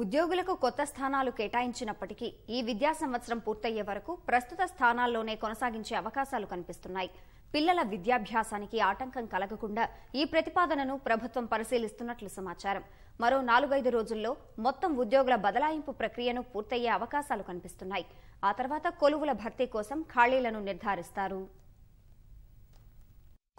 ఉద్యోగులకు కొత్త స్థానాలు కేటాయించినప్పటికీ ఈ విద్యా సంవత్సరం పూర్తయ్యే వరకు ప్రస్తుత స్థానాల్లోనే కొనసాగించే అవకాశాలు కనిపిస్తున్నాయి పిల్లల విద్యాభ్యాసానికి ఆటంకం కలగకుండా ఈ ప్రతిపాదనను ప్రభుత్వం పరిశీలిస్తున్నట్లు సమాచారం మరో నాలుగైదు రోజుల్లో మొత్తం ఉద్యోగుల బదలాయింపు ప్రక్రియను పూర్తయ్యే అవకాశాలు కనిపిస్తున్నాయి ఆ తర్వాత కొలువుల భర్తీ కోసం ఖాళీలను నిర్ధారిస్తారు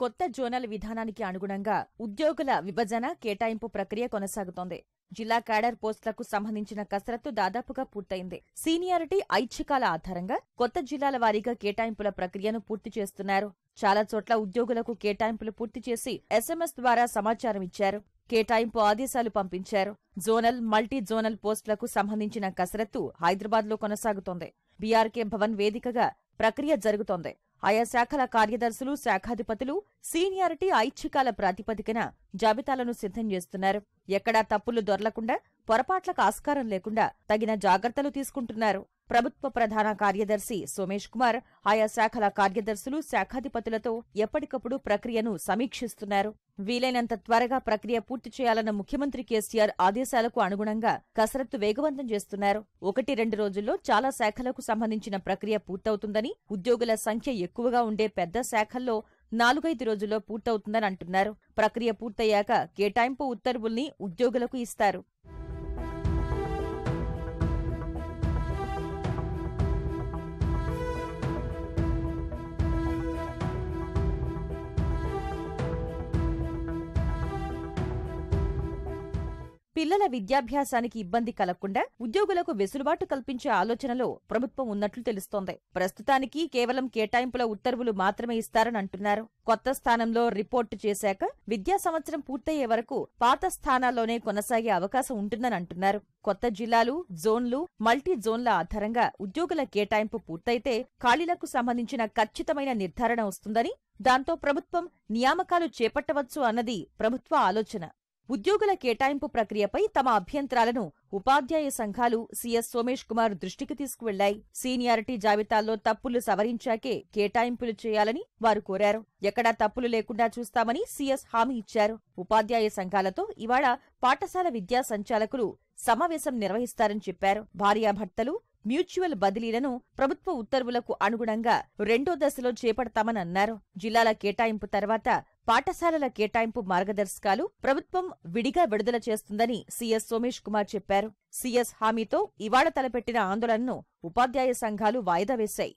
కొత్త జోనల్ విధానానికి అనుగుణంగా ఉద్యోగుల విభజన కేటాయింపు ప్రక్రియ కొనసాగుతోంది జిల్లా కేడర్ పోస్టులకు సంబంధించిన కసరత్తు దాదాపుగా పూర్తయింది సీనియారిటీ ఐచ్ఛికాల ఆధారంగా కొత్త జిల్లాల వారీగా కేటాయింపుల ప్రక్రియను పూర్తి చేస్తున్నారు చాలా చోట్ల ఉద్యోగులకు కేటాయింపులు పూర్తి చేసి ఎస్ఎంఎస్ ద్వారా సమాచారం ఇచ్చారు కేటాయింపు ఆదేశాలు పంపించారు జోనల్ మల్టీ జోనల్ పోస్టులకు సంబంధించిన కసరత్తు హైదరాబాద్లో కొనసాగుతోంది బీఆర్కే భవన్ వేదికగా ప్రక్రియ జరుగుతోంది ఆయా శాఖల కార్యదర్శులు శాఖాధిపతులు సీనియారిటీ ఐచ్ఛికాల ప్రాతిపదికన జాబితాలను సిద్ధం చేస్తున్నారు ఎక్కడా తప్పులు దొరలకుండా పొరపాట్లకు ఆస్కారం లేకుండా తగిన జాగ్రత్తలు తీసుకుంటున్నారు ప్రభుత్వ ప్రధాన కార్యదర్శి సోమేష్ కుమార్ ఆయా శాఖల కార్యదర్శులు శాఖాధిపతులతో ఎప్పటికప్పుడు ప్రక్రియను సమీక్షిస్తున్నారు వీలైనంత త్వరగా ప్రక్రియ పూర్తి చేయాలన్న ముఖ్యమంత్రి కేసీఆర్ ఆదేశాలకు అనుగుణంగా కసరత్తు వేగవంతం చేస్తున్నారు ఒకటి రెండు రోజుల్లో చాలా శాఖలకు సంబంధించిన ప్రక్రియ పూర్తవుతుందని ఉద్యోగుల సంఖ్య ఎక్కువగా ఉండే పెద్ద శాఖల్లో నాలుగైదు రోజుల్లో పూర్తవుతుందని అంటున్నారు ప్రక్రియ పూర్తయ్యాక కేటాయింపు ఉత్తర్వుల్ని ఉద్యోగులకు ఇస్తారు పిల్లల విద్యాభ్యాసానికి ఇబ్బంది కలగకుండా ఉద్యోగులకు వెసులుబాటు కల్పించే ఆలోచనలో ప్రభుత్వం ఉన్నట్లు తెలుస్తోంది ప్రస్తుతానికి కేవలం కేటాయింపుల ఉత్తర్వులు మాత్రమే ఇస్తారని అంటున్నారు కొత్త స్థానంలో రిపోర్టు చేశాక విద్యా సంవత్సరం పూర్తయ్యే వరకు పాత స్థానాల్లోనే కొనసాగే అవకాశం ఉంటుందని అంటున్నారు కొత్త జిల్లాలు జోన్లు మల్టీ జోన్ల ఆధారంగా ఉద్యోగుల కేటాయింపు పూర్తయితే ఖాళీలకు సంబంధించిన ఖచ్చితమైన నిర్ధారణ వస్తుందని దాంతో ప్రభుత్వం నియామకాలు చేపట్టవచ్చు అన్నది ప్రభుత్వ ఆలోచన ఉద్యోగుల కేటాయింపు ప్రక్రియపై తమ అభ్యంతరాలను ఉపాధ్యాయ సంఘాలు సీఎస్ సోమేష్ కుమార్ దృష్టికి తీసుకువెళ్లాయి సీనియారిటీ జాబితాల్లో తప్పులు సవరించాకే కేటాయింపులు చేయాలని వారు కోరారు ఎక్కడా తప్పులు లేకుండా చూస్తామని సీఎస్ హామీ ఇచ్చారు ఉపాధ్యాయ సంఘాలతో ఇవాళ పాఠశాల విద్యా సంచాలకులు సమావేశం నిర్వహిస్తారని చెప్పారు భార్యాభర్తలు మ్యూచువల్ బదిలీలను ప్రభుత్వ ఉత్తర్వులకు అనుగుణంగా రెండో దశలో చేపడతామని అన్నారు జిల్లాల కేటాయింపు తర్వాత పాఠశాలల కేటాయింపు మార్గదర్శకాలు ప్రభుత్వం విడిగా విడుదల చేస్తుందని సీఎస్ సోమేష్ కుమార్ చెప్పారు సీఎస్ హామీతో ఇవాళ తలపెట్టిన ఆందోళనను ఉపాధ్యాయ సంఘాలు వాయిదా వేశాయి